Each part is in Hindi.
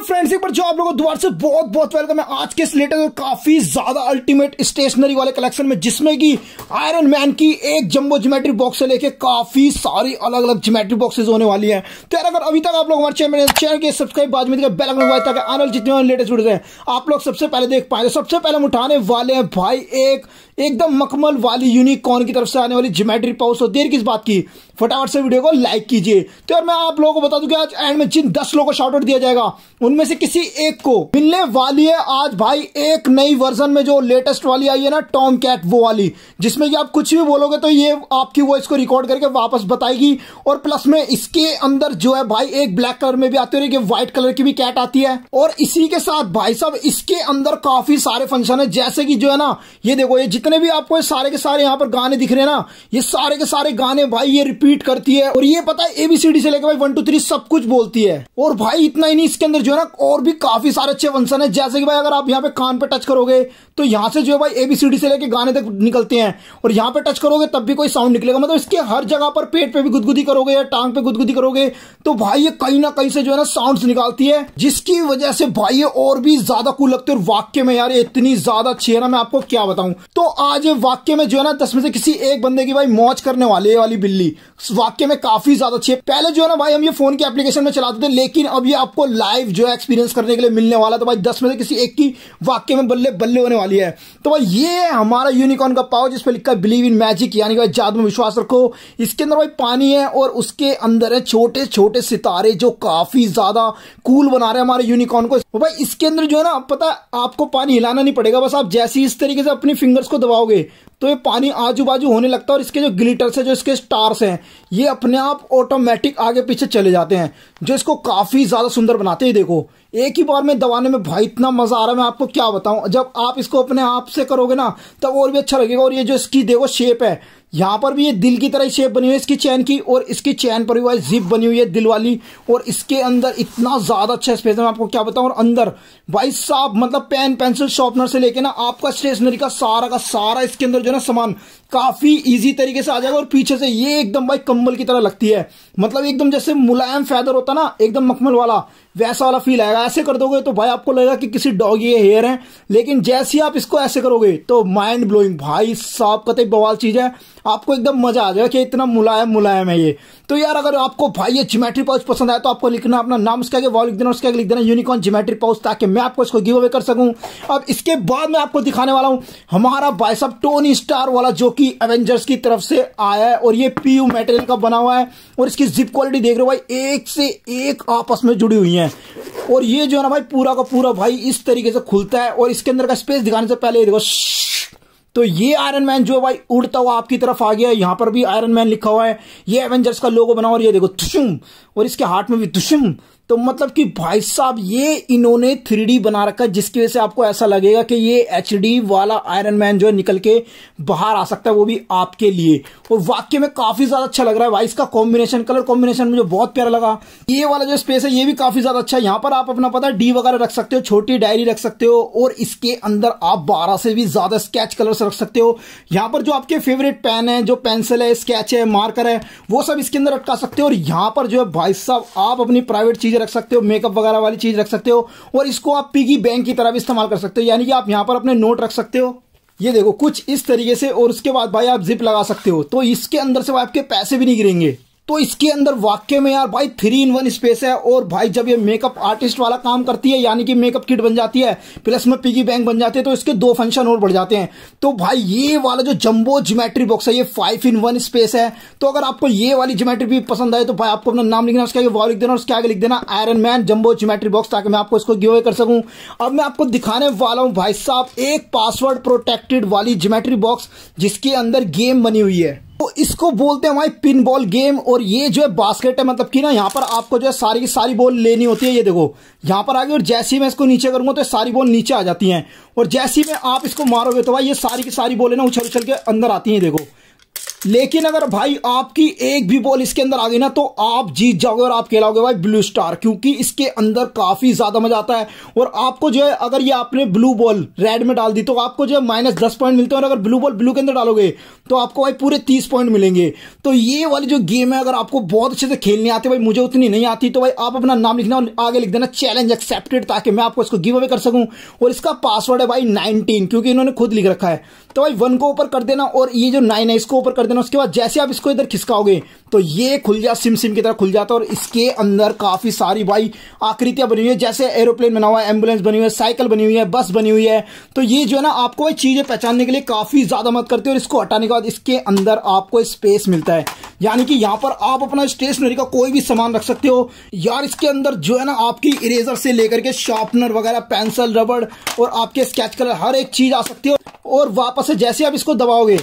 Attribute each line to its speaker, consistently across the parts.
Speaker 1: हेलो फ्रेंड्स एक बार जो आप लोगों को दोबारा से बहुत बहुत वेलकम है आज के इस लेटेस्ट और काफी ज्यादा अल्टीमेट स्टेशनरी वाले कलेक्शन में जिसमें कि आयरन मैन की एक जंबो ज्योमेट्री बॉक्स से लेके काफी सारी अलग अलग ज्योमेट्री बॉक्सेस होने वाली है तो यार अगर अभी तक आप लोग हमारे चैनल के सब्सक्राइब बाद में बेल लगवाए ताकि आने वाले जितने लेटेस्ट वीडियो हैं आप लोग सबसे पहले देख पाए तो सबसे पहले हम उठाने वाले हैं भाई एक एकदम मखमल वाली यूनिकॉर्न की तरफ से आने वाली जिमेट्री पाउस और देर किस बात की फटाफट से वीडियो को लाइक कीजिए तो यार मैं आप लोगों को बता दूं कि आज एंड में जिन दस लोगों को शॉर्ट आउट दिया जाएगा उनमें से किसी एक को मिलने वाली है आज भाई एक नई वर्जन में जो लेटेस्ट वाली आई है ना टॉम कैट वो वाली जिसमें कि आप कुछ भी बोलोगे तो ये आपकी वॉइस को रिकॉर्ड करके वापस बताएगी और प्लस में इसके अंदर जो है भाई एक ब्लैक कलर में भी आती है व्हाइट कलर की भी कैट आती है और इसी के साथ भाई साहब इसके अंदर काफी सारे फंक्शन है जैसे कि जो है ना ये देखो ये जितने जितने भी आपको ये सारे के सारे यहाँ पर गाने दिख रहे हैं ना ये सारे के सारे गाने भाई ये रिपीट करती है और ये पता है एबीसीडी से लेकर भाई वन टू थ्री सब कुछ बोलती है और भाई इतना ही नहीं इसके अंदर जो है ना और भी काफी सारे अच्छे वंशन है जैसे कि भाई अगर आप यहाँ पे कान पे टच करोगे तो यहाँ से जो है भाई एबीसीडी से लेकर गाने तक निकलते हैं और यहाँ पे टच करोगे तब भी कोई साउंड निकलेगा मतलब इसके हर जगह पर पेट पे भी गुदगुदी करोगे या टांग पे गुदगुदी करोगे तो भाई ये कहीं ना कहीं से जो है ना साउंड निकालती है जिसकी वजह से भाई ये और भी ज्यादा कूल लगते और वाक्य में यार इतनी ज्यादा अच्छी है ना मैं आपको क्या बताऊं तो आज वाक्य में जो है ना दस में से किसी एक बंदे की भाई मौज करने वाली वाली बिल्ली वाक्य में काफी ज्यादा अच्छी है पहले जो है ना भाई हम ये फोन के एप्लीकेशन में चलाते थे लेकिन अब ये आपको लाइव जो है एक्सपीरियंस करने के लिए मिलने वाला तो भाई दस में से किसी एक की वाक्य में बल्ले बल्ले होने वाली है तो भाई ये हमारा यूनिकॉर्न का पाव जिसपे लिखा है बिलीव इन मैजिक यानी भाई जाद में विश्वास रखो इसके अंदर भाई पानी है और उसके अंदर है छोटे छोटे सितारे जो काफी ज्यादा कूल बना रहे हैं हमारे यूनिकॉर्न को वो भाई इसके अंदर जो है ना पता आपको पानी हिलाना नहीं पड़ेगा बस आप जैसे इस तरीके से अपनी फिंगर्स को दबाओगे तो ये पानी आजू बाजू होने लगता है और इसके जो ग्लिटर्स है जो इसके स्टार्स हैं ये अपने आप ऑटोमेटिक आगे पीछे चले जाते हैं जो इसको काफ़ी ज़्यादा सुंदर बनाते हैं देखो एक ही बार में दबाने में भाई इतना मज़ा आ रहा है मैं आपको क्या बताऊं जब आप इसको अपने आप से करोगे ना तब और भी अच्छा लगेगा और ये जो इसकी देखो शेप है यहाँ पर भी ये दिल की तरह शेप बनी हुई है इसकी चैन की और इसकी चैन पर भी जिप बनी हुई है दिल वाली और इसके अंदर इतना ज्यादा अच्छा स्पेस है मैं आपको क्या बताऊं और अंदर भाई साहब मतलब पेन पेंसिल शॉर्पनर से लेके ना आपका स्टेशनरी का सारा का सारा इसके अंदर जो है ना सामान काफी इजी तरीके से आ जाएगा और पीछे से ये एकदम भाई कंबल की तरह लगती है मतलब एकदम जैसे मुलायम फैदर होता ना एकदम मखमल वाला वैसा वाला फील आएगा ऐसे कर दोगे तो भाई आपको लगेगा कि किसी डॉग ये हेयर है लेकिन जैसे ही आप इसको ऐसे करोगे तो माइंड ब्लोइंग भाई साहब कत बवाल चीज़ है आपको एकदम मजा आ जाएगा कि इतना मुलायम मुलायम है ये तो यार अगर आपको भाई ये जोमेट्री पाउच पसंद आया तो आपको लिखना अपना नाम उसका वॉल लिख देना आगे लिख देना यूनिकॉर्न जोमेट्री पाउच ताकि मैं आपको इसको गिव अवे कर सकूं अब इसके बाद मैं आपको दिखाने वाला हूं हमारा भाई साहब टोनी स्टार वाला जो कि एवेंजर्स की तरफ से आया है और ये पीयू मेटेरियल का बना हुआ है और इसकी जिप क्वालिटी देख रहे हो भाई एक से एक आपस में जुड़ी हुई है हैं और ये जो है ना भाई पूरा का पूरा भाई इस तरीके से खुलता है और इसके अंदर का स्पेस दिखाने से पहले देखो तो ये आयरन मैन जो भाई उड़ता हुआ आपकी तरफ आ गया यहां पर भी आयरन मैन लिखा हुआ है ये एवेंजर्स का लोगो बना और ये देखो तुशुम और इसके हाथ में भी तुशुम तो मतलब कि भाई साहब ये इन्होंने थ्री बना रखा है जिसकी वजह से आपको ऐसा लगेगा कि ये एच वाला आयरन मैन जो है निकल के बाहर आ सकता है वो भी आपके लिए और वाक्य में काफी ज्यादा अच्छा लग रहा है भाई इसका कॉम्बिनेशन कलर कॉम्बिनेशन मुझे बहुत प्यारा लगा ये वाला जो स्पेस है ये भी काफी ज्यादा अच्छा है यहाँ पर आप अपना पता डी वगैरह रख सकते हो छोटी डायरी रख सकते हो और इसके अंदर आप बारह से भी ज्यादा स्केच कलर रख सकते हो यहाँ पर जो आपके फेवरेट पेन है जो पेंसिल है स्केच है मार्कर है वो सब इसके अंदर अटका सकते हो और यहाँ पर जो है भाई साहब आप अपनी प्राइवेट चीजें रख सकते हो मेकअप वगैरह वाली चीज रख सकते हो और इसको आप पिगी बैंक की तरह भी इस्तेमाल कर सकते हो यानी कि आप यहाँ पर अपने नोट रख सकते हो ये देखो कुछ इस तरीके से और उसके बाद भाई आप जिप लगा सकते हो तो इसके अंदर से आपके पैसे भी नहीं गिरेंगे तो इसके अंदर वाक्य में यार भाई थ्री इन वन स्पेस है और भाई जब ये मेकअप आर्टिस्ट वाला काम करती है यानी कि मेकअप किट बन जाती है प्लस में पिगी बैंक बन जाते हैं तो इसके दो फंक्शन और बढ़ जाते हैं तो भाई ये वाला जो जम्बो जोमेट्री बॉक्स है ये फाइव इन वन स्पेस है तो अगर आपको ये वाली जोमेट्री भी पसंद आए तो भाई आपको अपना नाम लिखना उसके वॉल लिख देना उसके आगे लिख देना Iron Man jumbo geometry box ताकि मैं आपको इसको गिव अवे कर सकूं अब मैं आपको दिखाने वाला हूं भाई साहब एक पासवर्ड प्रोटेक्टेड वाली जोमेट्री बॉक्स जिसके अंदर गेम बनी हुई है तो इसको बोलते हैं भाई पिन बॉल गेम और ये जो है बास्केट है मतलब कि ना यहाँ पर आपको जो है सारी की सारी बॉल लेनी होती है ये देखो यहाँ पर आगे और जैसे ही मैं इसको नीचे करूंगा तो सारी बॉल नीचे आ जाती है और जैसे ही मैं आप इसको मारोगे तो भाई ये सारी की सारी बॉल है ना उछल उछल के अंदर आती है देखो लेकिन अगर भाई आपकी एक भी बॉल इसके अंदर आ गई ना तो आप जीत जाओगे और आप कहलाओगे भाई ब्लू स्टार क्योंकि इसके अंदर काफी ज्यादा मजा आता है और आपको जो है अगर ये आपने ब्लू बॉल रेड में डाल दी तो आपको जो है माइनस दस पॉइंट मिलते हैं और अगर ब्लू बॉल ब्लू के अंदर डालोगे तो आपको भाई पूरे तीस पॉइंट मिलेंगे तो ये वाली जो गेम है अगर आपको बहुत अच्छे से खेलने आती है भाई मुझे उतनी नहीं आती तो भाई आप अपना नाम लिखना और आगे लिख देना चैलेंज एक्सेप्टेड ताकि मैं आपको इसको गिव अवे कर सकूं और इसका पासवर्ड है भाई नाइनटीन क्योंकि इन्होंने खुद लिख रखा है तो भाई वन को ऊपर कर देना और ये जो नाइन है इसको ऊपर कर देना उसके बाद जैसे आप इसको इधर खिसकाओगे तो ये खुल जा सिम सिम की तरह खुल जाता है और इसके अंदर काफी सारी भाई आकृतियां बनी हुई है जैसे एरोप्लेन बना हुआ है एम्बुलेंस बनी हुई है साइकिल बनी हुई है बस बनी हुई है तो ये जो है ना आपको चीजें पहचानने के लिए काफी ज्यादा मदद करती है और इसको हटाने के बाद इसके अंदर आपको स्पेस मिलता है यानी कि यहाँ पर आप अपना स्टेशनरी का कोई भी सामान रख सकते हो यार इसके अंदर जो है ना आपकी इरेजर से लेकर के शार्पनर वगैरह पेंसिल रबड़ और आपके स्केच कलर हर एक चीज आ सकती हो और वापस से जैसे आप इसको दबाओगे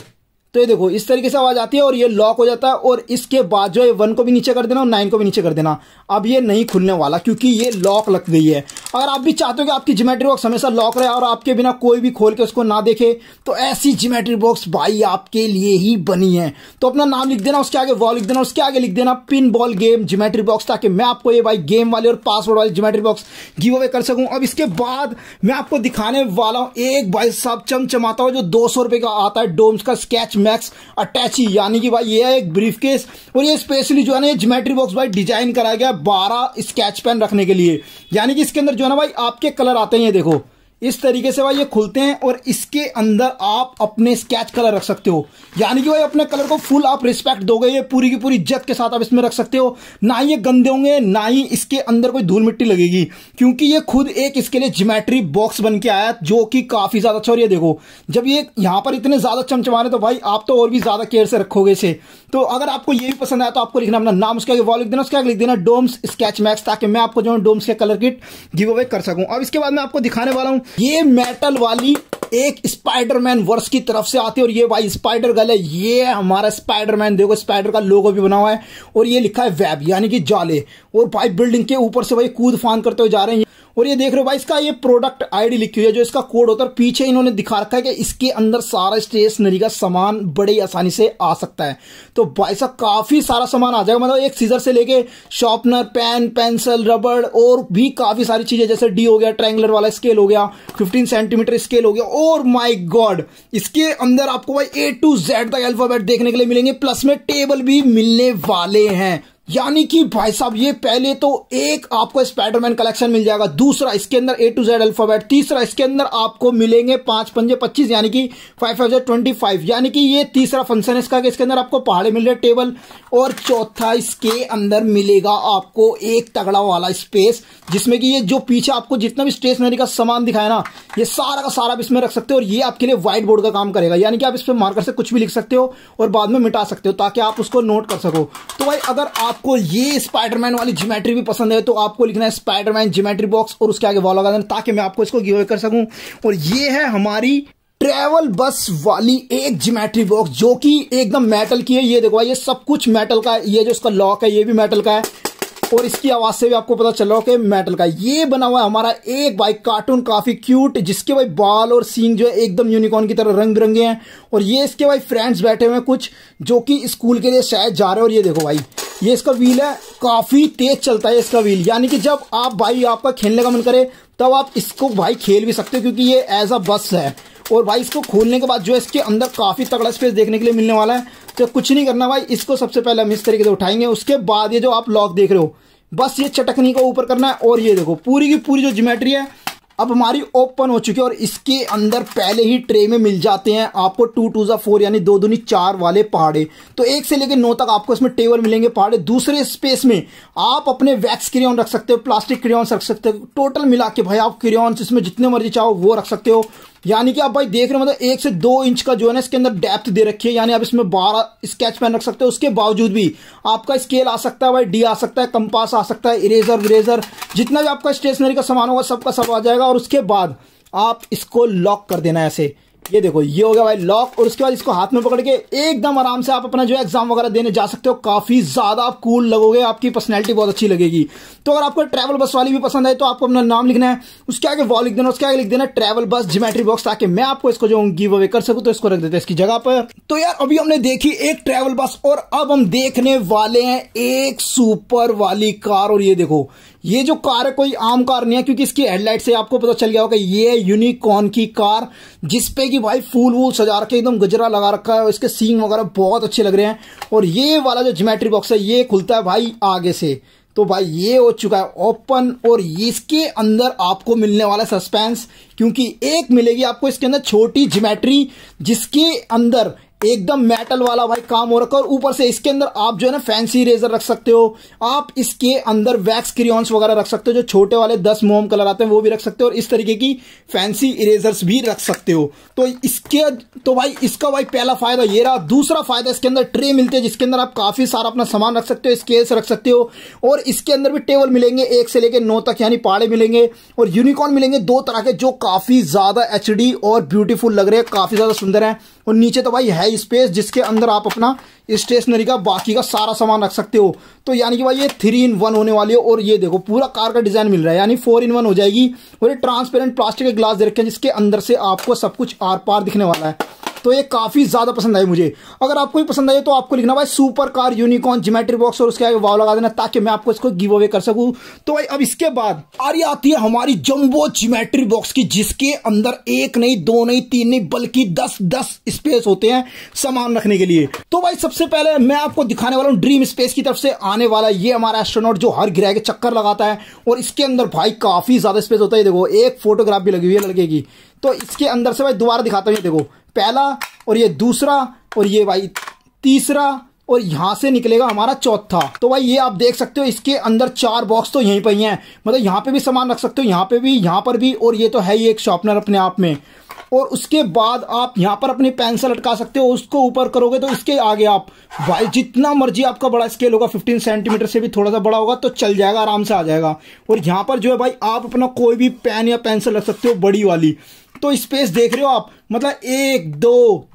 Speaker 1: तो ये देखो इस तरीके से आवाज़ आती है और ये लॉक हो जाता है और इसके बाद जो है वन को भी नीचे कर देना और नाइन को भी नीचे कर देना अब ये नहीं खुलने वाला क्योंकि ये लॉक लग गई है अगर आप भी चाहते हो कि आपकी जोमेट्री बॉक्स हमेशा लॉक रहे और आपके बिना कोई भी खोल के उसको ना देखे तो ऐसी जोमेट्री बॉक्स भाई आपके लिए ही बनी है तो अपना नाम लिख देना उसके आगे वॉल लिख देना उसके आगे लिख देना pinball game geometry box ताकि मैं आपको ये भाई गेम वाले और पासवर्ड वाले जोमेट्री बॉक्स गिव अवे कर सकूं अब इसके बाद मैं आपको दिखाने वाला हूं एक भाई साहब चमचमाता हुआ जो दो सौ रुपए का आता है डोम्स का स्केच मैक्स अटैची यानी कि भाई ये है एक ब्रीफ केस और ये स्पेशली जो है ना जोमेट्री बॉक्स भाई डिजाइन कराया गया बारह स्केच पेन रखने के लिए यानी कि इसके अंदर जो है ना भाई आपके कलर आते हैं ये देखो इस तरीके से भाई ये खुलते हैं और इसके अंदर आप अपने स्केच कलर रख सकते हो यानी कि भाई अपने कलर को फुल आप रिस्पेक्ट दोगे ये पूरी की पूरी इज्जत के साथ आप इसमें रख सकते हो ना ही ये गंदे होंगे ना ही इसके अंदर कोई धूल मिट्टी लगेगी क्योंकि ये खुद एक इसके लिए जिमेट्री बॉक्स बन के आया जो कि काफी ज्यादा अच्छा और ये देखो जब ये यहाँ पर इतने ज्यादा चमचमा रहे तो भाई आप तो और भी ज्यादा केयर से रखोगे इसे तो अगर आपको ये भी पसंद आया तो आपको लिखना अपना नाम उसके वॉल लिख देना उसके लिख देना डोम्स स्केच मैक्स ताकि मैं आपको जो है डोम्स के कलर किट गिव अवे कर सकूं अब इसके बाद मैं आपको दिखाने वाला हूँ ये मेटल वाली एक स्पाइडरमैन वर्ष की तरफ से आती है और ये भाई स्पाइडर गल है ये हमारा स्पाइडरमैन देखो स्पाइडर का लोगो भी बना हुआ है और ये लिखा है वेब यानी कि जाले और भाई बिल्डिंग के ऊपर से भाई कूद फान करते हुए जा रहे हैं और ये देख रहे हो भाई इसका ये प्रोडक्ट आईडी लिखी हुई है जो इसका कोड होता है पीछे इन्होंने दिखा रखा है कि इसके अंदर सारा स्टेशनरी का सामान बड़ी आसानी से आ सकता है तो भाई साहब काफी सारा सामान आ जाएगा मतलब एक सीजर से लेके शॉर्पनर पेन पेंसिल रबड़ और भी काफी सारी चीजें जैसे डी हो गया ट्रैंगलर वाला स्केल हो गया फिफ्टीन सेंटीमीटर स्केल हो गया और माय गॉड इसके अंदर आपको भाई ए टू जेड तक अल्फाबेट देखने के लिए मिलेंगे प्लस में टेबल भी मिलने वाले हैं यानी कि भाई साहब ये पहले तो एक आपको स्पाइडरमैन कलेक्शन मिल जाएगा दूसरा इसके अंदर ए टू जेड अल्फाबेट तीसरा इसके अंदर आपको मिलेंगे पांच पंजे पच्चीस यानी कि फाइव हजार ट्वेंटी फाइव यानी कि ये तीसरा फंक्शन है इसका इसके अंदर आपको पहाड़े मिल रहे टेबल और चौथा इसके अंदर मिलेगा आपको एक तगड़ा वाला स्पेस जिसमें कि ये जो पीछे आपको जितना भी स्टेशनरी का सामान दिखाया ना ये सारा का सारा आप इसमें रख सकते हो और ये आपके लिए व्हाइट बोर्ड का काम करेगा यानी कि आप इस पर मार्कर से कुछ भी लिख सकते हो और बाद में मिटा सकते हो ताकि आप उसको नोट कर सको तो भाई अगर आप आपको ये स्पाइडरमैन वाली ज्योमेट्री भी पसंद है तो आपको लिखना है स्पाइडरमैन जिमेट्री बॉक्स और उसके आगे वॉल लगा देना ताकि मैं आपको इसको गिवे कर सकूं और ये है हमारी ट्रेवल बस वाली एक जीमेट्री बॉक्स जो कि एकदम मेटल की है ये देखो ये सब कुछ मेटल का है ये जो इसका लॉक है ये भी मेटल का है और इसकी आवाज से भी आपको पता चल रहा हो कि मेटल का ये बना हुआ है हमारा एक बाइक कार्टून काफी क्यूट जिसके भाई बाल और सींग जो है एकदम यूनिकॉर्न की तरह रंग बिरंगे हैं और ये इसके भाई फ्रेंड्स बैठे हुए हैं कुछ जो कि स्कूल के लिए शायद जा रहे हैं और ये देखो भाई ये इसका व्हील है काफी तेज चलता है इसका व्हील यानी कि जब आप भाई आपका खेलने का मन करे तब आप इसको भाई खेल भी सकते हो क्योंकि ये एज अ बस है और भाई इसको खोलने के बाद जो है इसके अंदर काफ़ी तगड़ा स्पेस देखने के लिए मिलने वाला है तो कुछ नहीं करना भाई इसको सबसे पहले हम इस तरीके से उठाएंगे उसके बाद ये जो आप लॉक देख रहे हो बस ये चटकनी को ऊपर करना है और ये देखो पूरी की पूरी जो जिमेट्री है अब हमारी ओपन हो चुकी है और इसके अंदर पहले ही ट्रे में मिल जाते हैं आपको टू टू ज़ा फोर यानी दो दूनी चार वाले पहाड़े तो एक से लेकर नौ तक आपको इसमें टेबल मिलेंगे पहाड़े दूसरे स्पेस में आप अपने वैक्स क्रियॉन रख सकते हो प्लास्टिक क्रियॉन्स रख सकते हो टोटल मिला के भाई आप क्रियॉन्स इसमें जितने मर्जी चाहो वो रख सकते हो यानी कि आप भाई देख रहे हो मतलब एक से दो इंच का जो है ना इसके अंदर डेप्थ दे रखी है यानी आप इसमें बारह स्केच पेन रख सकते हो उसके बावजूद भी आपका स्केल आ सकता है भाई डी आ सकता है कंपास आ सकता है इरेजर विरेजर जितना भी आपका स्टेशनरी का सामान होगा सबका सब आ जाएगा और उसके बाद आप इसको लॉक कर देना ऐसे ये देखो ये हो गया भाई लॉक और उसके बाद इसको हाथ में पकड़ के एकदम आराम से आप अपना जो एग्जाम वगैरह देने जा सकते हो काफी ज्यादा आप कूल लगोगे आपकी पर्सनैलिटी बहुत अच्छी लगेगी तो अगर आपको ट्रैवल बस वाली भी पसंद है तो आपको अपना नाम लिखना है उसके आगे वॉल लिख देना उसके आगे लिख देना ट्रैवल बस जिमेट्री बॉक्स ताकि मैं आपको इसको जो गिव अवे कर सकूँ तो इसको रख देते हैं इसकी जगह पर तो यार अभी हमने देखी एक ट्रैवल बस और अब हम देखने वाले हैं एक सुपर वाली कार और ये देखो ये जो कार है कोई आम कार नहीं है क्योंकि इसकी हेडलाइट से आपको पता चल गया होगा ये यूनिकॉर्न की कार जिसपे की कि भाई फूल वूल सजा रखे एकदम गजरा लगा रखा है और इसके सींग वगैरह बहुत अच्छे लग रहे हैं और ये वाला जो जोमेट्री बॉक्स है ये खुलता है भाई आगे से तो भाई ये हो चुका है ओपन और इसके अंदर आपको मिलने वाला सस्पेंस क्योंकि एक मिलेगी आपको इसके अंदर छोटी जोमेट्री जिसके अंदर एकदम मेटल वाला भाई काम हो रखा है और ऊपर से इसके अंदर आप जो है ना फैंसी रेजर रख सकते हो आप इसके अंदर वैक्स क्रियॉन्स वगैरह रख सकते हो जो छोटे वाले दस मोम कलर आते हैं वो भी रख सकते हो और इस तरीके की फैंसी इरेजर्स भी रख सकते हो तो इसके तो भाई इसका भाई पहला फायदा ये रहा दूसरा फायदा इसके अंदर ट्रे मिलते हैं जिसके अंदर आप काफी सारा अपना सामान रख सकते हो स्केल्स रख सकते हो और इसके अंदर भी टेबल मिलेंगे एक से लेकर नौ तक यानी पहाड़े मिलेंगे और यूनिकॉर्न मिलेंगे दो तरह के जो काफी ज्यादा एच और ब्यूटीफुल लग रहे हैं काफी ज्यादा सुंदर है और नीचे तो भाई है है स्पेस जिसके अंदर आप अपना स्टेशनरी का बाकी का सारा सामान रख सकते हो तो यानी कि भाई ये थ्री इन वन होने वाली है और ये देखो पूरा कार का डिजाइन मिल रहा है यानी फोर इन वन हो जाएगी और ये ट्रांसपेरेंट प्लास्टिक के ग्लास दे रखे हैं जिसके अंदर से आपको सब कुछ आर पार दिखने वाला है तो ये काफ़ी ज़्यादा पसंद आई मुझे अगर आपको भी पसंद आई तो आपको लिखना भाई super car unicorn geometry box और उसके आगे वाव लगा देना ताकि मैं आपको इसको गिव अवे कर सकूँ तो भाई अब इसके बाद आरी आती है हमारी जम्बो जोमेट्री बॉक्स की जिसके अंदर एक नहीं दो नहीं तीन नहीं बल्कि दस दस स्पेस होते हैं सामान रखने के लिए तो भाई सबसे पहले मैं आपको दिखाने वाला हूँ ड्रीम स्पेस की तरफ से आने वाला ये हमारा एस्ट्रोनॉट जो हर ग्रह के चक्कर लगाता है और इसके अंदर भाई काफ़ी ज़्यादा स्पेस होता है देखो एक फोटोग्राफ भी लगी हुई है लड़के की तो इसके अंदर से भाई दोबारा दिखाता हूँ देखो पहला और ये दूसरा और ये भाई तीसरा और यहाँ से निकलेगा हमारा चौथा तो भाई ये आप देख सकते हो इसके अंदर चार बॉक्स तो यहीं पर ही हैं मतलब यहाँ पे भी सामान रख सकते हो यहाँ पे भी यहाँ पर भी और ये तो है ही एक शॉपनर अपने आप में और उसके बाद आप यहाँ पर अपनी पेंसिल अटका सकते हो उसको ऊपर करोगे तो इसके आगे आप भाई जितना मर्जी आपका बड़ा स्केल होगा 15 सेंटीमीटर से भी थोड़ा सा बड़ा होगा तो चल जाएगा आराम से आ जाएगा और यहाँ पर जो है भाई आप अपना कोई भी पेन या पेंसिल रख सकते हो बड़ी वाली तो स्पेस देख रहे हो आप मतलब एक दो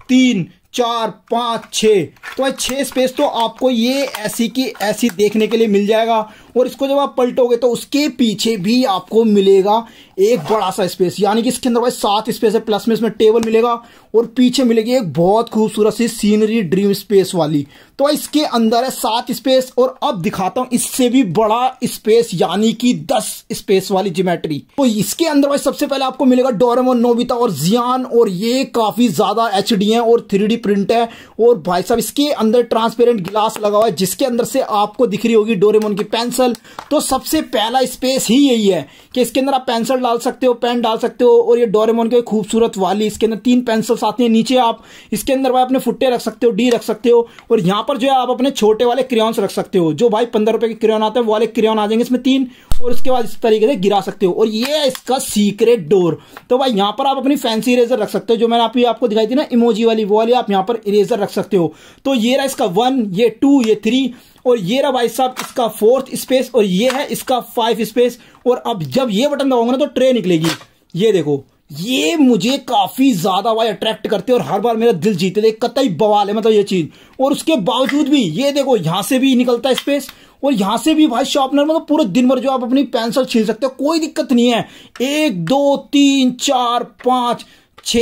Speaker 1: तीन चार पाँच छः तो भाई छः स्पेस तो आपको ये ऐसी की ऐसी देखने के लिए मिल जाएगा और इसको जब आप पलटोगे तो उसके पीछे भी आपको मिलेगा एक बड़ा सा स्पेस यानी कि इसके अंदर भाई सात स्पेस है प्लस में इसमें टेबल मिलेगा और पीछे मिलेगी एक बहुत खूबसूरत सी सीनरी ड्रीम स्पेस वाली तो इसके अंदर है सात स्पेस और अब दिखाता हूं इससे भी बड़ा स्पेस यानी कि दस स्पेस वाली जिमेट्री तो इसके अंदर भाई सबसे पहले आपको मिलेगा डोरम और नोबिता और जियान और ये काफी ज्यादा एच है और थ्री प्रिंट है और भाई साहब इसके अंदर ट्रांसपेरेंट ग्लास लगा हुआ है जिसके अंदर से आपको दिख रही होगी डोरेमोन की पेंसिल तो सबसे पहला स्पेस ही यही है कि इसके अंदर आप पेंसिल डाल डाल सकते हो पेन डाल सकते हो और ये डोरेमोन की खूबसूरत वाली इसके अंदर तीन पेंसिल्स आती हैं नीचे आप इसके अंदर भाई अपने फुट्टे रख सकते हो डी रख सकते हो और यहाँ पर जो है आप अपने छोटे वाले क्रियॉन्स रख सकते हो जो भाई पंद्रह रुपए के क्रियॉन आते हैं वाले क्रियॉन आ जाएंगे इसमें तीन और उसके बाद इस तरीके से गिरा सकते हो और ये है इसका सीक्रेट डोर तो भाई यहाँ पर आप अपनी फैंसी इरेजर रख सकते हो जो मैंने अभी आपको दिखाई थी ना इमोजी वाली वो वाली आप यहाँ पर इरेजर रख सकते हो तो ये रहा इसका वन ये टू ये थ्री और ये रहा भाई साहब इसका फोर्थ स्पेस और ये है इसका फाइव स्पेस और अब जब ये बटन दबाऊंगा ना तो ट्रे निकलेगी ये देखो ये मुझे काफी ज्यादा भाई अट्रैक्ट करते और हर बार मेरा दिल जीते थे कतई बवाल है मतलब ये चीज और उसके बावजूद भी ये देखो यहां से भी निकलता है स्पेस और यहां से भी भाई शार्पनर मतलब पूरे दिन भर जो आप अपनी पेंसिल छील सकते हो कोई दिक्कत नहीं है एक दो तीन चार पांच छ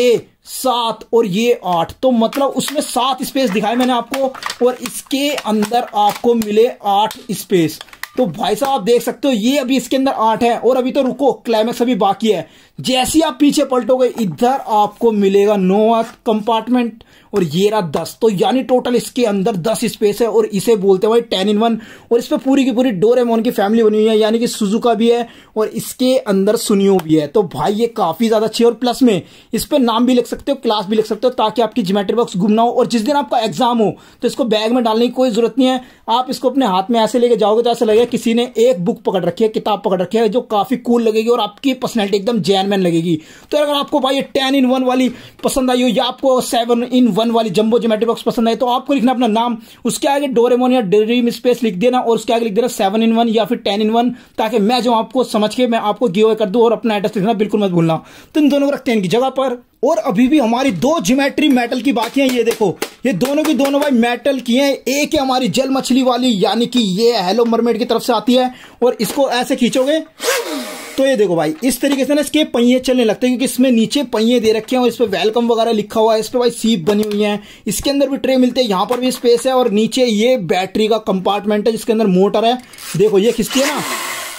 Speaker 1: सात और ये आठ तो मतलब उसमें सात स्पेस दिखाए मैंने आपको और इसके अंदर आपको मिले आठ स्पेस तो भाई साहब आप देख सकते हो ये अभी इसके अंदर आठ है और अभी तो रुको क्लाइमैक्स अभी बाकी है जैसे आप पीछे पलटोगे इधर आपको मिलेगा नोवा कंपार्टमेंट और ये रहा दस तो यानी टोटल इसके अंदर दस स्पेस है और इसे बोलते हैं भाई टेन इन वन और इस पर पूरी की पूरी डोरेमोन की फैमिली बनी हुई है यानी कि सुजुका भी है और इसके अंदर सुनियो भी है तो भाई ये काफी ज्यादा अच्छी और प्लस में इस पर नाम भी लिख सकते हो क्लास भी लिख सकते हो ताकि आपकी जोमेट्री बॉक्स घूमना हो और जिस दिन आपका एग्जाम हो तो इसको बैग में डालने की कोई जरूरत नहीं है आप इसको अपने हाथ में ऐसे लेके जाओगे तो ऐसा लगेगा किसी ने एक बुक पकड़ रखी है किताब पकड़ रखी है जो काफी कूल लगेगी और आपकी पर्सनैलिटी एकदम जैन मैन लगेगी तो अगर आपको भाई ये टेन इन वन वाली पसंद आई हो या आपको सेवन इन वन वाली जंबो जोमेट्री बॉक्स पसंद आई तो आपको लिखना अपना नाम उसके आगे डोरेमोन या ड्रीम स्पेस लिख देना और उसके आगे लिख देना सेवन इन वन या फिर टेन इन वन ताकि मैं जो आपको समझ के मैं आपको गिव कर दूँ और अपना एड्रेस लिखना बिल्कुल मत भूलना तो इन दोनों को रखते हैं इनकी जगह पर और अभी भी हमारी दो जिमेट्री मेटल की बाकी हैं ये देखो ये दोनों की दोनों भाई मेटल की हैं एक है हमारी जल मछली वाली यानी कि ये हेलो मरमेड की तरफ से आती है और इसको ऐसे खींचोगे तो ये देखो भाई इस तरीके से ना इसके पहिए चलने लगते हैं क्योंकि इसमें नीचे पहिए दे रखे हैं और इस पर वेलकम वगैरह लिखा हुआ है इस पर भाई सीप बनी हुई है इसके अंदर भी ट्रे मिलते हैं यहाँ पर भी स्पेस है और नीचे ये बैटरी का कंपार्टमेंट है जिसके अंदर मोटर है देखो ये खिसती है ना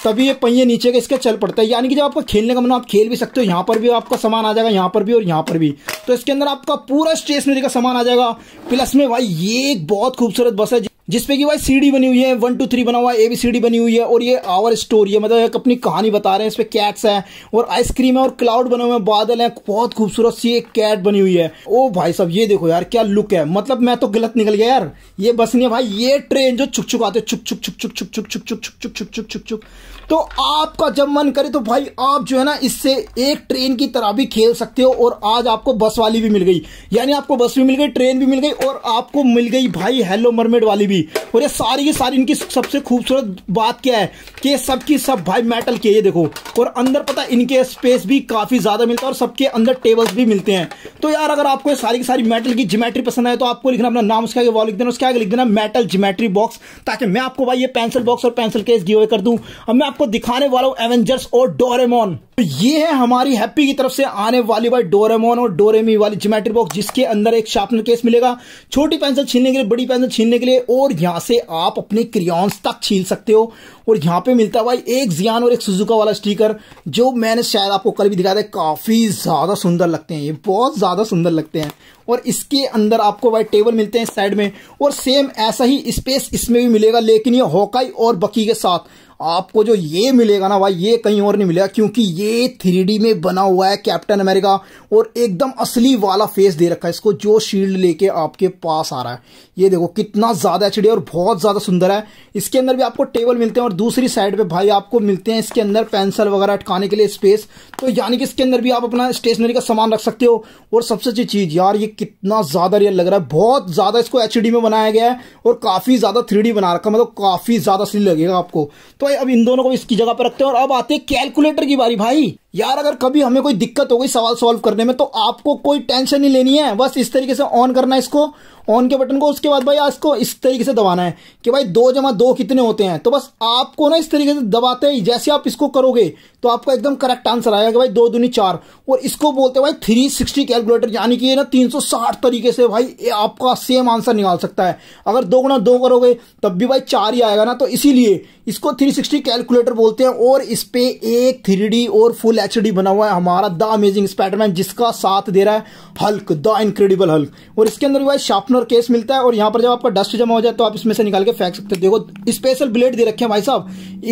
Speaker 1: तभी ये पहिए नीचे के इसके चल पड़ता है यानी कि जब आपको खेलने का मन आप खेल भी सकते हो यहाँ पर भी आपका सामान आ जाएगा यहाँ पर भी और यहाँ पर भी तो इसके अंदर आपका पूरा स्टेशनरी का सामान आ जाएगा प्लस में भाई ये एक बहुत खूबसूरत बस है जिसपे की भाई सीडी बनी हुई है वन टू थ्री बना हुआ है ए बी सी डी बनी हुई है और ये आवर स्टोरी है मतलब एक अपनी कहानी बता रहे हैं इसमें कैट्स हैं और आइसक्रीम है और क्लाउड बने हुए हैं बादल हैं बहुत खूबसूरत सी एक कैट बनी हुई है ओ भाई साहब ये देखो यार क्या लुक है मतलब मैं तो गलत निकल गया यार ये बस नहीं है भाई ये ट्रेन जो छुक छुक आते छुक छुक छुक छुक छुक छुक छुक छुक छुक छुक छुक छुक छुक छुक छुक तो आपका जब मन करे तो भाई आप जो है ना इससे एक ट्रेन की तरह भी खेल सकते हो और आज आपको बस वाली भी मिल गई यानी आपको बस भी मिल गई ट्रेन भी मिल गई और आपको मिल गई भाई हेलो मरमेड वाली भी और ये सारी की सारी इनकी सबसे खूबसूरत बात क्या है कि सबकी सब भाई मेटल के ये देखो और अंदर पता इनके स्पेस भी काफी ज्यादा मिलता है और सबके अंदर टेबल्स भी मिलते हैं तो यार अगर आपको ये सारी की सारी मेटल की जोमेट्री पसंद आए तो आपको लिखना अपना नाम उसके आगे वॉल लिख देना उसके आगे लिख देना मेटल जोमेट्री बॉक्स ताकि मैं आपको भाई ये पेंसिल बॉक्स और पेंसिल केस गिवे कर दूं अब मैं आपको आपको दिखाने वाला हूँ एवेंजर्स और डोरेमोन तो ये है हमारी हैप्पी की तरफ से आने वाली बाई डोरेमोन और डोरेमी वाली जोमेट्री बॉक्स जिसके अंदर एक शार्पनर केस मिलेगा छोटी पेंसिल छीनने के लिए बड़ी पेंसिल छीनने के लिए और यहाँ से आप अपने क्रियॉन्स तक छीन सकते हो और यहाँ पे मिलता है भाई एक जियान और एक सुजुका वाला स्टीकर जो मैंने शायद आपको कल भी दिखा दे काफी ज्यादा सुंदर लगते हैं ये बहुत ज्यादा सुंदर लगते हैं और इसके अंदर आपको भाई टेबल मिलते हैं साइड में और सेम ऐसा ही स्पेस इसमें भी मिलेगा लेकिन ये हॉकाई और बकी के साथ आपको जो ये मिलेगा ना भाई ये कहीं और नहीं मिलेगा क्योंकि ये थ्री में बना हुआ है कैप्टन अमेरिका और एकदम असली वाला फेस दे रखा है इसको जो शील्ड लेके आपके पास आ रहा है ये देखो कितना ज़्यादा एच और बहुत ज़्यादा सुंदर है इसके अंदर भी आपको टेबल मिलते हैं और दूसरी साइड पे भाई आपको मिलते हैं इसके अंदर पेंसिल वगैरह अटकाने के लिए स्पेस तो यानी कि इसके अंदर भी आप अपना स्टेशनरी का सामान रख सकते हो और सबसे अच्छी चीज़ यार ये कितना ज़्यादा रियल लग रहा है बहुत ज़्यादा इसको एच में बनाया गया है और काफ़ी ज़्यादा थ्री बना रखा मतलब काफ़ी ज़्यादा असली लगेगा आपको तो भाई अब इन दोनों को इसकी जगह पर रखते हैं और अब आते हैं कैलकुलेटर की बारी भाई यार अगर कभी हमें कोई दिक्कत हो गई सवाल सॉल्व करने में तो आपको कोई टेंशन नहीं लेनी है बस इस तरीके से ऑन करना है इसको ऑन के बटन को उसके बाद भाई इसको इस तरीके से दबाना है कि भाई दो जमा दो कितने होते हैं तो बस आपको ना इस तरीके से दबाते ही जैसे आप इसको करोगे तो आपका एकदम करेक्ट आंसर आएगा कि भाई दो दूनी चार और इसको बोलते हैं भाई थ्री सिक्सटी कैलकुलेटर यानी कि ना तीन सौ साठ तरीके से भाई आपका सेम आंसर निकाल सकता है अगर दो गुना दो करोगे तब भी भाई चार ही आएगा ना तो इसीलिए इसको थ्री सिक्सटी कैलकुलेटर बोलते हैं और इस पर एक थ्री और फुल एच बना हुआ है हमारा द अमेजिंग स्पाइडरमैन जिसका साथ दे रहा है हल्क द इनक्रेडिबल हल्क और इसके अंदर है शार्पनर केस मिलता है और यहाँ पर जब आपका डस्ट जमा हो जाए तो आप इसमें से निकाल के फेंक सकते हैं देखो स्पेशल ब्लेड दे रखे हैं भाई साहब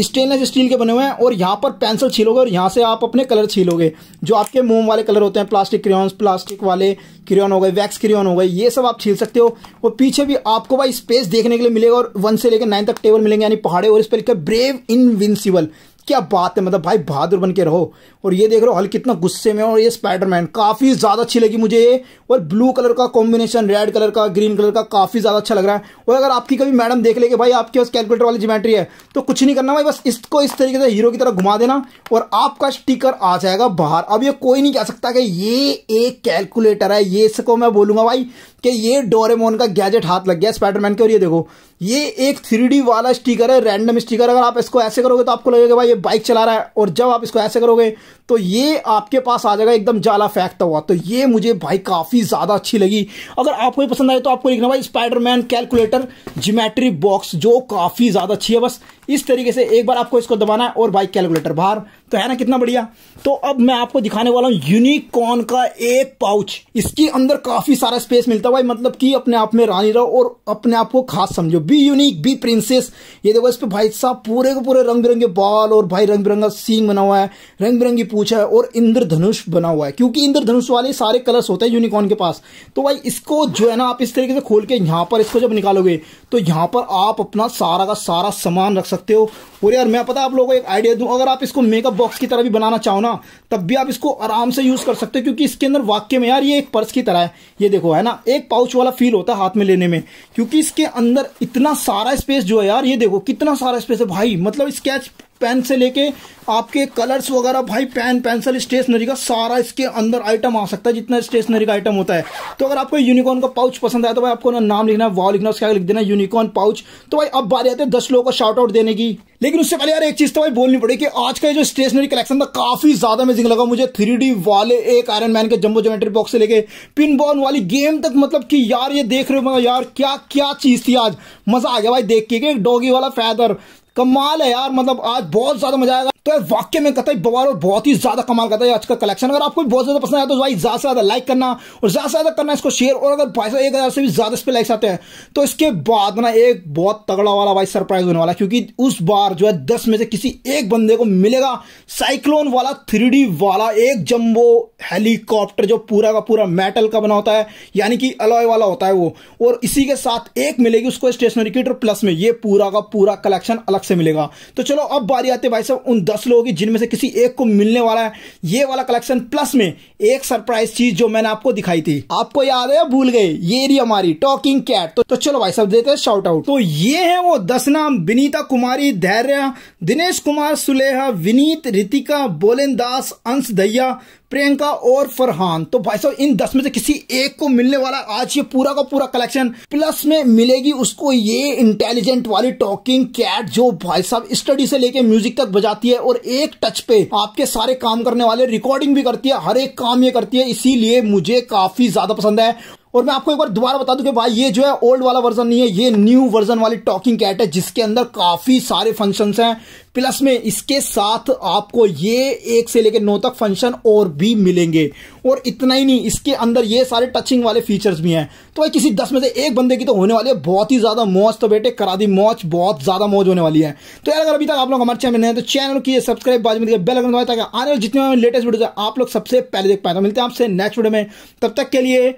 Speaker 1: स्टेनलेस स्टील के बने हुए हैं और यहाँ पर पेंसिल छीलोगे और यहाँ से आप अपने कलर छीलोगे जो आपके मोम वाले कलर होते हैं प्लास्टिक क्रियॉन्स प्लास्टिक वाले क्रियॉन हो गए वैक्स क्रियॉन हो गए ये सब आप छील सकते हो और पीछे भी आपको भाई स्पेस देखने के लिए मिलेगा और वन से लेकर नाइन तक टेबल मिलेंगे यानी पहाड़े और इस पर लिखा ब्रेव इनविंसिबल क्या बात है मतलब भाई बहादुर बन के रहो और ये देख रहे हो हल कितना गुस्से में और ये स्पाइडरमैन काफ़ी ज़्यादा अच्छी लगी मुझे ये और ब्लू कलर का कॉम्बिनेशन रेड कलर का ग्रीन कलर का काफ़ी ज़्यादा अच्छा लग रहा है और अगर आपकी कभी मैडम देख लेके भाई आपके पास कैलकुलेटर वाली जीमेट्री है तो कुछ नहीं करना भाई बस इसको इस तरीके से हीरो की तरह घुमा देना और आपका स्टीकर आ जाएगा बाहर अब ये कोई नहीं कह सकता कि ये एक कैलकुलेटर है ये इसको मैं बोलूंगा भाई कि ये डोरेमोन का गैजेट हाथ लग गया स्पाइडरमैन के और ये देखो ये एक थ्री वाला स्टिकर है रैंडम स्टिकर अगर आप इसको ऐसे करोगे तो आपको लगेगा भाई ये बाइक चला रहा है और जब आप इसको ऐसे करोगे तो ये आपके पास आ जाएगा एकदम जाला फेंकता हुआ तो ये मुझे भाई काफ़ी ज़्यादा अच्छी लगी अगर आपको ये पसंद आए तो आपको लिखना भाई स्पाइडरमैन कैलकुलेटर जीमेट्री बॉक्स जो काफ़ी ज़्यादा अच्छी है बस इस तरीके से एक बार आपको इसको दबाना है और बाइक कैलकुलेटर बाहर तो है ना कितना बढ़िया तो अब मैं आपको दिखाने वाला हूँ यूनिकॉर्न का एक पाउच इसके अंदर काफी सारा स्पेस मिलता है मतलब कि अपने आप में रानी रहो और अपने आप को खास समझो बी यूनिक बी प्रिंसेस ये देखो इस पर भाई साहब पूरे के पूरे रंग बिरंगे बाल और भाई रंग बिरंगा सींग बना हुआ है रंग बिरंगी पूछ है और इंद्रधनुष बना हुआ है क्योंकि इंद्रधनुष वाले सारे कलर्स होते हैं यूनिकॉर्न के पास तो भाई इसको जो है ना आप इस तरीके से खोल के यहाँ पर इसको जब निकालोगे तो यहां पर आप अपना सारा का सारा सामान रख सकते सकते हो और यार मैं पता आप लोगों को एक आइडिया दूं अगर आप इसको मेकअप बॉक्स की तरह भी बनाना चाहो ना तब भी आप इसको आराम से यूज़ कर सकते हो क्योंकि इसके अंदर वाक्य में यार ये एक पर्स की तरह है ये देखो है ना एक पाउच वाला फील होता है हाथ में लेने में क्योंकि इसके अंदर इतना सारा स्पेस जो है यार ये देखो कितना सारा स्पेस है भाई मतलब स्केच पेन से लेके आपके कलर्स वगैरह भाई पेन पेंसिल स्टेशनरी का सारा इसके अंदर आइटम आ सकता है जितना स्टेशनरी का आइटम होता है तो अगर आपको यूनिकॉर्न का पाउच पसंद आया तो भाई आपको ना नाम लिखना है वॉल लिखना उसका लिख देना यूनिकॉर्न पाउच तो भाई अब बारी आते हैं दस लोगों को शॉर्ट आउट देने की लेकिन उससे पहले यार एक चीज तो भाई बोलनी पड़ी कि आज का जो स्टेशनरी कलेक्शन था काफी ज्यादा अमेजिंग लगा मुझे थ्री वाले एक आयरन मैन के जम्बो जोमेट्री बॉक्स से लेके पिन बॉन वाली गेम तक मतलब कि यार ये देख रहे हो मतलब यार क्या क्या चीज थी आज मजा आ गया भाई देख के डॉगी वाला फैदर कमाल है यार मतलब आज बहुत ज्यादा मजा आएगा तो वाक्य में कतई बवाल और बहुत ही ज्यादा कमाल करता है आज का कलेक्शन अगर आपको बहुत ज्यादा पसंद आया तो भाई ज्यादा से ज्यादा लाइक करना और ज्यादा से ज्यादा करना इसको शेयर और अगर भाई साहब एक हजार से भी ज्यादा इस पर लाइक्स आते हैं तो इसके बाद ना एक बहुत तगड़ा वाला भाई सरप्राइज होने वाला क्योंकि उस बार जो है दस में से किसी एक बंदे को मिलेगा साइक्लोन वाला थ्री वाला एक जम्बो हेलीकॉप्टर जो पूरा का पूरा मेटल का बना होता है यानी कि अलॉय वाला होता है वो और इसी के साथ एक मिलेगी उसको स्टेशनरी किट और प्लस में ये पूरा का पूरा कलेक्शन अलग से मिलेगा तो चलो अब बारी आते भाई साहब उन दस लोगों की जिनमें से किसी एक को मिलने वाला है ये वाला कलेक्शन प्लस में एक सरप्राइज चीज जो मैंने आपको दिखाई थी आपको याद है भूल गए ये रही हमारी टॉकिंग कैट तो, तो चलो भाई सब देते हैं शॉर्ट आउट तो ये है वो दस नाम विनीता कुमारी धैर्य दिनेश कुमार सुलेहा विनीत रितिका बोलेन दास अंश दैया प्रियंका और फरहान तो भाई साहब इन दस में से किसी एक को मिलने वाला आज ये पूरा का पूरा कलेक्शन प्लस में मिलेगी उसको ये इंटेलिजेंट वाली टॉकिंग कैट जो भाई साहब स्टडी से लेके म्यूजिक तक बजाती है और एक टच पे आपके सारे काम करने वाले रिकॉर्डिंग भी करती है हर एक काम ये करती है इसीलिए मुझे काफी ज्यादा पसंद है और मैं आपको एक बार दोबारा बता दूं कि भाई ये जो है ओल्ड वाला वर्जन नहीं है ये न्यू वर्जन वाली टॉकिंग कैट है जिसके अंदर काफी सारे फंक्शंस हैं प्लस में इसके साथ आपको ये एक से लेकर नौ तक फंक्शन और भी मिलेंगे और इतना ही नहीं इसके अंदर ये सारे टचिंग वाले फीचर्स भी हैं तो भाई किसी दस में से एक बंदे की तो होने वाली है बहुत ही ज्यादा मौज तो बेटे करा दी मौज बहुत ज्यादा मौज होने वाली है तो यार अगर अभी तक आप लोग हमारे चैनल में तो चैनल की सब्सक्राइब बाजू में बेल अगर आने वाले जितने लेटेस्ट वीडियो आप लोग सबसे पहले देख पाए तो मिलते हैं आपसे नेक्स्ट वीडियो में तब तक के लिए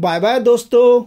Speaker 1: बाय बाय दोस्तों